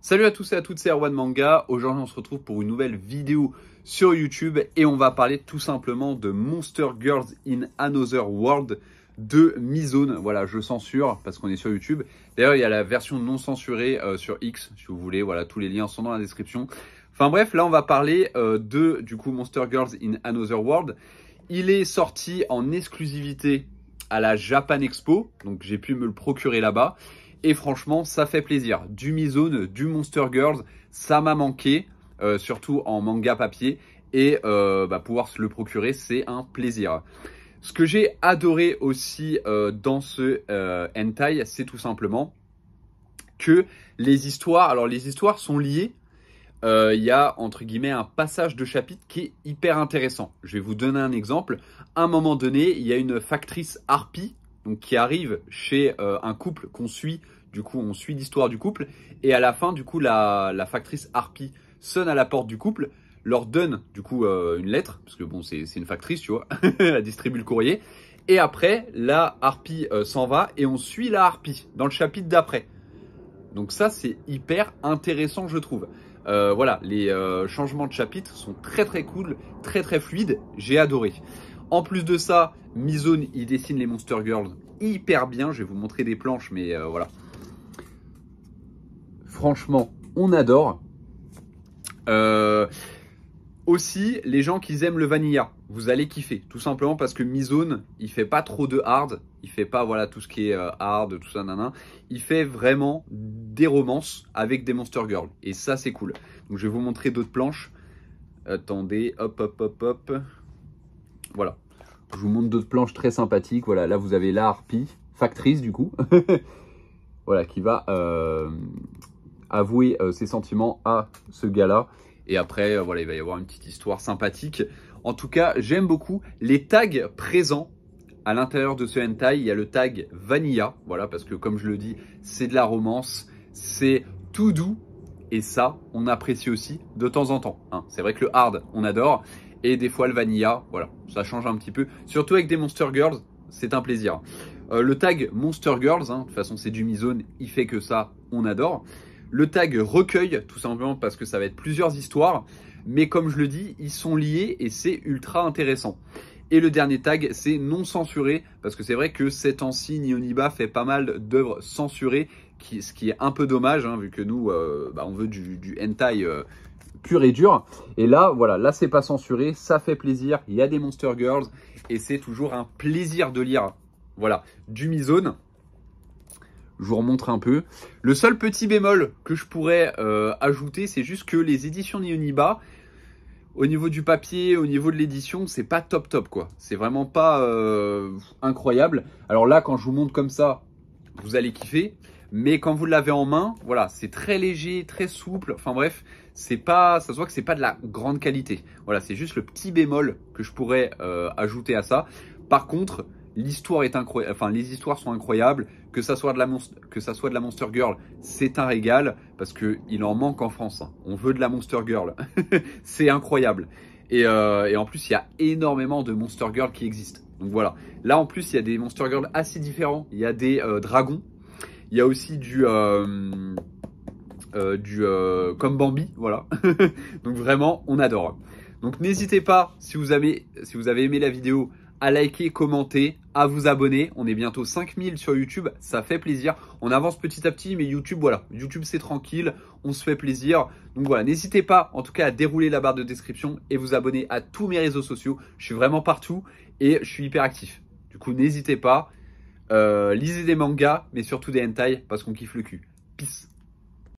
Salut à tous et à toutes, c'est Erwan Manga. Aujourd'hui, on se retrouve pour une nouvelle vidéo sur YouTube et on va parler tout simplement de Monster Girls in Another World de Mizone. Voilà, je censure parce qu'on est sur YouTube. D'ailleurs, il y a la version non censurée euh, sur X, si vous voulez. Voilà, tous les liens sont dans la description. Enfin bref, là, on va parler euh, de du coup Monster Girls in Another World. Il est sorti en exclusivité à la Japan Expo, donc j'ai pu me le procurer là-bas. Et franchement, ça fait plaisir. Du Mizone, du Monster Girls, ça m'a manqué, euh, surtout en manga papier. Et euh, bah, pouvoir se le procurer, c'est un plaisir. Ce que j'ai adoré aussi euh, dans ce hentai, c'est tout simplement que les histoires, alors les histoires sont liées. Il y a entre guillemets un passage de chapitre qui est hyper intéressant. Je vais vous donner un exemple. un moment donné, il y a une factrice harpie donc qui arrive chez un couple qu'on suit du coup, on suit l'histoire du couple. Et à la fin, du coup, la, factrice Harpy sonne à la porte du couple, leur donne, du coup, euh, une lettre, parce que bon, c'est une factrice, tu vois, elle distribue le courrier. Et après, la Harpy euh, s'en va et on suit la Harpy dans le chapitre d'après. Donc ça, c'est hyper intéressant, je trouve. Euh, voilà, les changements de chapitre sont très très cool, très très fluides, j'ai adoré. En plus de ça, Mizone, il dessine les Monster Girls hyper bien, je vais vous montrer des planches, mais voilà. Franchement, on adore. Euh, aussi, les gens qui aiment le vanilla, vous allez kiffer. Tout simplement parce que Mizone, il fait pas trop de hard. Il fait pas voilà tout ce qui est euh, hard, tout ça, nanan. Il fait vraiment des romances avec des Monster Girls. Et ça, c'est cool. Donc, je vais vous montrer d'autres planches. Attendez, hop, hop, hop, hop. Voilà. Je vous montre d'autres planches très sympathiques. Voilà, là, vous avez la harpie, factrice du coup. voilà, qui va... Euh, avouer euh, ses sentiments à ce gars-là. Et après, euh, voilà, il va y avoir une petite histoire sympathique. En tout cas, j'aime beaucoup les tags présents à l'intérieur de ce hentai. Il y a le tag Vanilla, voilà, parce que comme je le dis, c'est de la romance, c'est tout doux. Et ça, on apprécie aussi de temps en temps. Hein. C'est vrai que le hard, on adore. Et des fois, le vanilla, voilà, ça change un petit peu. Surtout avec des Monster Girls, c'est un plaisir. Euh, le tag Monster Girls, hein, de toute façon, c'est du mi-zone, il fait que ça, on adore. Le tag recueil, tout simplement parce que ça va être plusieurs histoires, mais comme je le dis, ils sont liés et c'est ultra intéressant. Et le dernier tag, c'est non censuré, parce que c'est vrai que cet temps-ci, Nioniba fait pas mal d'œuvres censurées, qui, ce qui est un peu dommage, hein, vu que nous, euh, bah, on veut du, du hentai euh, pur et dur. Et là, voilà, là, c'est pas censuré, ça fait plaisir, il y a des Monster Girls, et c'est toujours un plaisir de lire, voilà, du Mizone je vous remontre un peu. Le seul petit bémol que je pourrais euh, ajouter, c'est juste que les éditions Nioniba, au niveau du papier, au niveau de l'édition, c'est pas top top quoi. C'est vraiment pas euh, incroyable. Alors là, quand je vous montre comme ça, vous allez kiffer. Mais quand vous l'avez en main, voilà, c'est très léger, très souple. Enfin bref, c'est pas, ça se voit que c'est pas de la grande qualité. Voilà, c'est juste le petit bémol que je pourrais euh, ajouter à ça. Par contre, L'histoire est incroyable, enfin les histoires sont incroyables. Que ça soit de la, que ça soit de la Monster Girl, c'est un régal parce que il en manque en France. Hein. On veut de la Monster Girl, c'est incroyable. Euh, et, en plus, il y a énormément de Monster Girl qui existent. Donc voilà. Là en plus, il y a des Monster Girl assez différents. Il y a des euh, dragons. Il y a aussi du euh, du comme Bambi, voilà. Donc vraiment, on adore. Donc n'hésitez pas si vous avez si vous avez aimé la vidéo à liker, commenter, à vous abonner. On est bientôt 5000 sur YouTube, ça fait plaisir. On avance petit à petit, mais YouTube, voilà, YouTube c'est tranquille, on se fait plaisir. Donc voilà, n'hésitez pas en tout cas à dérouler la barre de description et vous abonner à tous mes réseaux sociaux. Je suis vraiment partout et je suis hyper actif. Du coup, n'hésitez pas, euh, lisez des mangas, mais surtout des hentai parce qu'on kiffe le cul. Peace